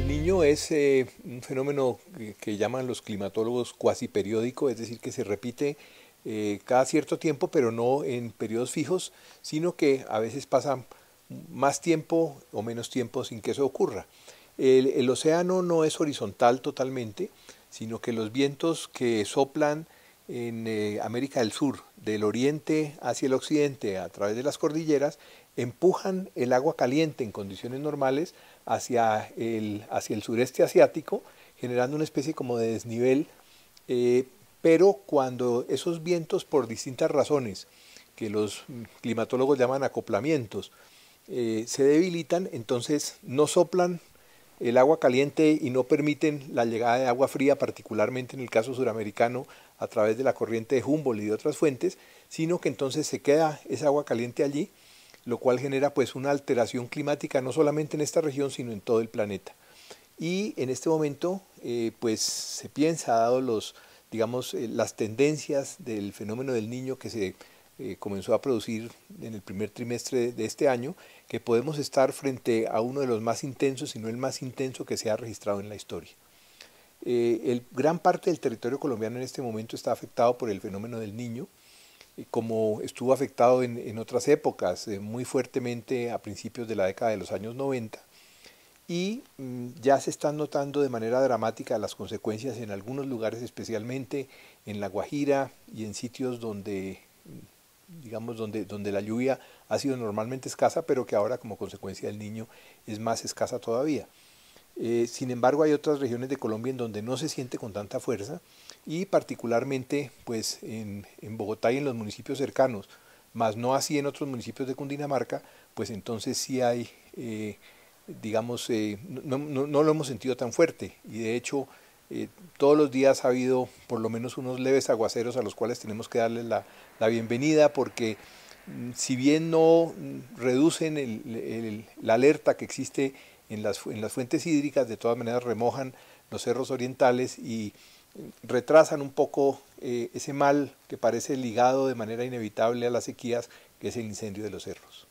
El niño es eh, un fenómeno que, llaman los climatólogos cuasi periódico, es decir, que se repite eh, cada cierto tiempo, pero no en periodos fijos, sino que a veces pasa más tiempo o menos tiempo sin que eso ocurra. el océano no es horizontal totalmente, sino que los vientos que soplan en eh, América del Sur, del oriente hacia el occidente, a través de las cordilleras, empujan el agua caliente en condiciones normales hacia el, hacia el sureste asiático, generando una especie como de desnivel, eh, pero cuando esos vientos, por distintas razones, que los climatólogos llaman acoplamientos, eh, se debilitan, entonces no soplan el agua caliente y no permiten la llegada de agua fría, particularmente en el caso suramericano, a través de la corriente de Humboldt y de otras fuentes, sino que entonces se queda esa agua caliente allí, lo cual genera pues una alteración climática no solamente en esta región, sino en todo el planeta. Y en este momento eh, pues se piensa, dado los, digamos, eh, las tendencias del fenómeno del niño que se eh, comenzó a producir en el primer trimestre de este año, que podemos estar frente a uno de los más intensos, si no el más intenso que se ha registrado en la historia. Eh, el, gran parte del territorio colombiano en este momento está afectado por el fenómeno del niño, eh, como estuvo afectado en, otras épocas, eh, muy fuertemente a principios de la década de los años 90. Y mm, ya se están notando de manera dramática las consecuencias en algunos lugares, especialmente en La Guajira y en sitios donde mm, digamos, donde la lluvia ha sido normalmente escasa, pero que ahora como consecuencia del niño es más escasa todavía. Eh, sin embargo, hay otras regiones de Colombia en donde no se siente con tanta fuerza y particularmente pues, en, Bogotá y en los municipios cercanos, más no así en otros municipios de Cundinamarca, pues entonces sí hay, eh, digamos, eh, no, lo hemos sentido tan fuerte y de hecho todos los días ha habido por lo menos unos leves aguaceros a los cuales tenemos que darles la, bienvenida porque mm, si bien no mm, reducen la alerta que existe en las, en las fuentes hídricas, de todas maneras remojan los cerros orientales y retrasan un poco eh, ese mal que parece ligado de manera inevitable a las sequías, que es el incendio de los cerros.